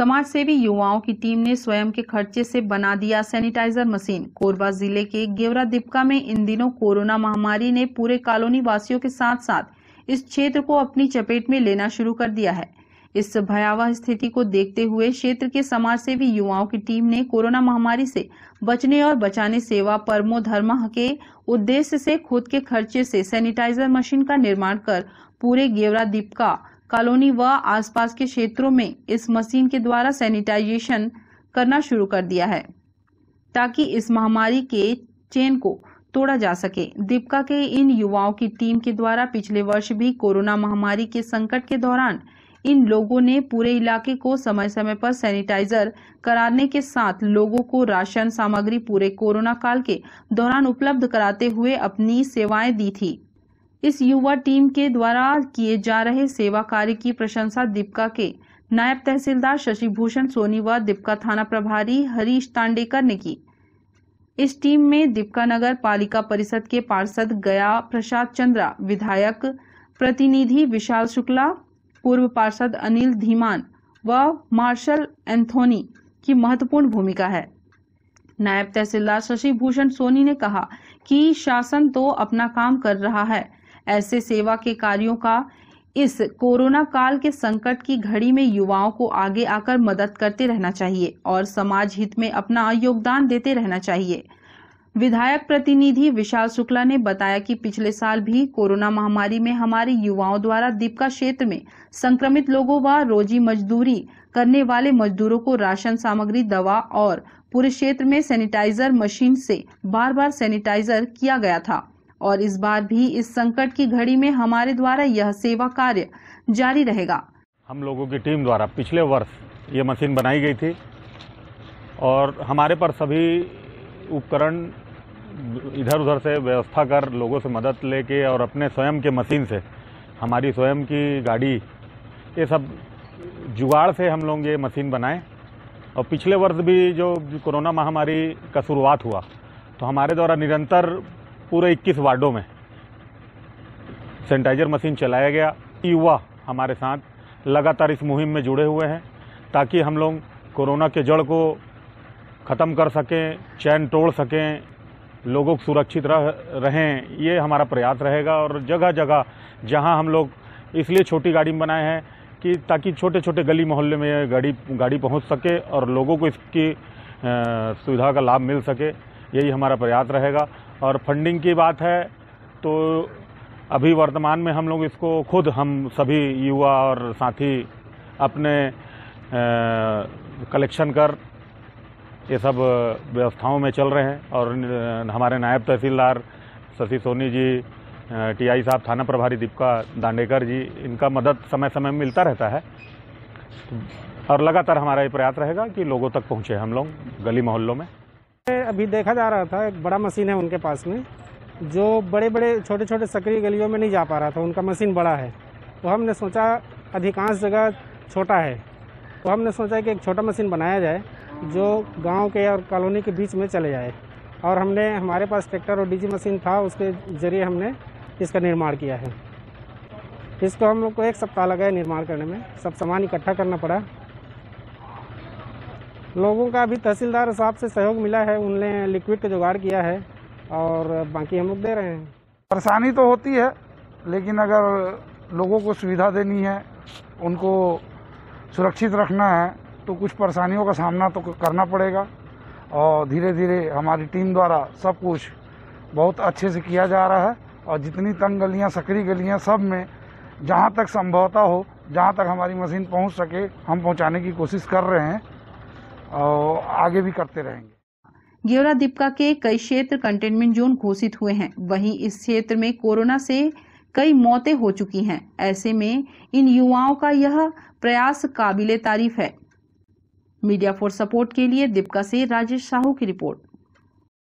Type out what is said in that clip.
समाज सेवी युवाओं की टीम ने स्वयं के खर्चे से बना दिया सैनिटाइजर मशीन कोरबा जिले के गेवरा दीपका में इन दिनों कोरोना महामारी ने पूरे कॉलोनी वासियों के साथ साथ इस क्षेत्र को अपनी चपेट में लेना शुरू कर दिया है इस भयावह स्थिति को देखते हुए क्षेत्र के समाज सेवी युवाओं की टीम ने कोरोना महामारी से बचने और बचाने सेवा परमो धर्म के उद्देश्य से खुद के खर्चे से सैनिटाइजर मशीन का निर्माण कर पूरे गेवरा दीपका कॉलोनी व आसपास के क्षेत्रों में इस मशीन के द्वारा सैनिटाइजेशन करना शुरू कर दिया है ताकि इस महामारी के चेन को तोड़ा जा सके दीपिका के इन युवाओं की टीम के द्वारा पिछले वर्ष भी कोरोना महामारी के संकट के दौरान इन लोगों ने पूरे इलाके को समय समय पर सैनिटाइजर कराने के साथ लोगों को राशन सामग्री पूरे कोरोना काल के दौरान उपलब्ध कराते हुए अपनी सेवाएं दी थी इस युवा टीम के द्वारा किए जा रहे सेवा कार्य की प्रशंसा दीपका के नायब तहसीलदार शशि भूषण सोनी व दीपका थाना प्रभारी हरीश तांडेकर ने की इस टीम में दीपका नगर पालिका परिषद के पार्षद गया प्रसाद चंद्रा विधायक प्रतिनिधि विशाल शुक्ला पूर्व पार्षद अनिल धीमान व मार्शल एंथोनी की महत्वपूर्ण भूमिका है नायब तहसीलदार शशि भूषण सोनी ने कहा कि शासन तो अपना काम कर रहा है ऐसे सेवा के कार्यों का इस कोरोना काल के संकट की घड़ी में युवाओं को आगे आकर मदद करते रहना चाहिए और समाज हित में अपना योगदान देते रहना चाहिए विधायक प्रतिनिधि विशाल शुक्ला ने बताया कि पिछले साल भी कोरोना महामारी में हमारे युवाओं द्वारा दीपका क्षेत्र में संक्रमित लोगों व रोजी मजदूरी करने वाले मजदूरों को राशन सामग्री दवा और पूरे क्षेत्र में सैनिटाइजर मशीन से बार बार सैनिटाइजर किया गया था और इस बार भी इस संकट की घड़ी में हमारे द्वारा यह सेवा कार्य जारी रहेगा हम लोगों की टीम द्वारा पिछले वर्ष ये मशीन बनाई गई थी और हमारे पर सभी उपकरण इधर उधर से व्यवस्था कर लोगों से मदद लेके और अपने स्वयं के मशीन से हमारी स्वयं की गाड़ी ये सब जुगाड़ से हम लोग ये मशीन बनाए और पिछले वर्ष भी जो कोरोना महामारी का शुरुआत हुआ तो हमारे द्वारा निरंतर पूरे 21 वार्डों में सैनिटाइजर मशीन चलाया गया युवा हमारे साथ लगातार इस मुहिम में जुड़े हुए हैं ताकि हम लोग कोरोना के जड़ को ख़त्म कर सकें चैन तोड़ सकें लोगों को सुरक्षित रह रहें ये हमारा प्रयास रहेगा और जगह जगह जहां हम लोग इसलिए छोटी गाड़ी में बनाए हैं कि ताकि छोटे छोटे गली मोहल्ले में गाड़ी गाड़ी पहुंच सके और लोगों को इसकी सुविधा का लाभ मिल सके यही हमारा प्रयास रहेगा और फंडिंग की बात है तो अभी वर्तमान में हम लोग इसको खुद हम सभी युवा और साथी अपने कलेक्शन कर ये सब व्यवस्थाओं में चल रहे हैं और हमारे नायब तहसीलदार शशि सोनी जी टीआई साहब थाना प्रभारी दीपका दांडेकर जी इनका मदद समय समय में मिलता रहता है और लगातार हमारा ये प्रयास रहेगा कि लोगों तक पहुँचे हम लोग गली मोहल्लों में अभी देखा जा रहा था एक बड़ा मशीन है उनके पास में जो बड़े बड़े छोटे छोटे सक्रिय गलियों में नहीं जा पा रहा था उनका मशीन बड़ा है तो हमने सोचा अधिकांश जगह छोटा है तो हमने सोचा कि एक छोटा मशीन बनाया जाए जो गांव के और कॉलोनी के बीच में चले जाए और हमने हमारे पास ट्रैक्टर और डीजी मशीन था उसके ज़रिए हमने इसका निर्माण किया है इसको हम लोग को एक सप्ताह लगा है निर्माण करने में सब सामान इकट्ठा करना पड़ा लोगों का भी तहसीलदार साहब से सहयोग मिला है उनने लिक्विड का जुगाड़ किया है और बाकी हम लोग दे रहे हैं परेशानी तो होती है लेकिन अगर लोगों को सुविधा देनी है उनको सुरक्षित रखना है तो कुछ परेशानियों का सामना तो करना पड़ेगा और धीरे धीरे हमारी टीम द्वारा सब कुछ बहुत अच्छे से किया जा रहा है और जितनी तंग गलियाँ सकरी गलियाँ सब में जहाँ तक संभवता हो जहाँ तक हमारी मशीन पहुँच सके हम पहुँचाने की कोशिश कर रहे हैं और आगे भी करते रहेंगे गेवरा दीपका के कई क्षेत्र कंटेनमेंट जोन घोषित हुए हैं वहीं इस क्षेत्र में कोरोना से कई मौतें हो चुकी हैं ऐसे में इन युवाओं का यह प्रयास काबिल तारीफ है मीडिया फॉर सपोर्ट के लिए दीपका से राजेश साहू की रिपोर्ट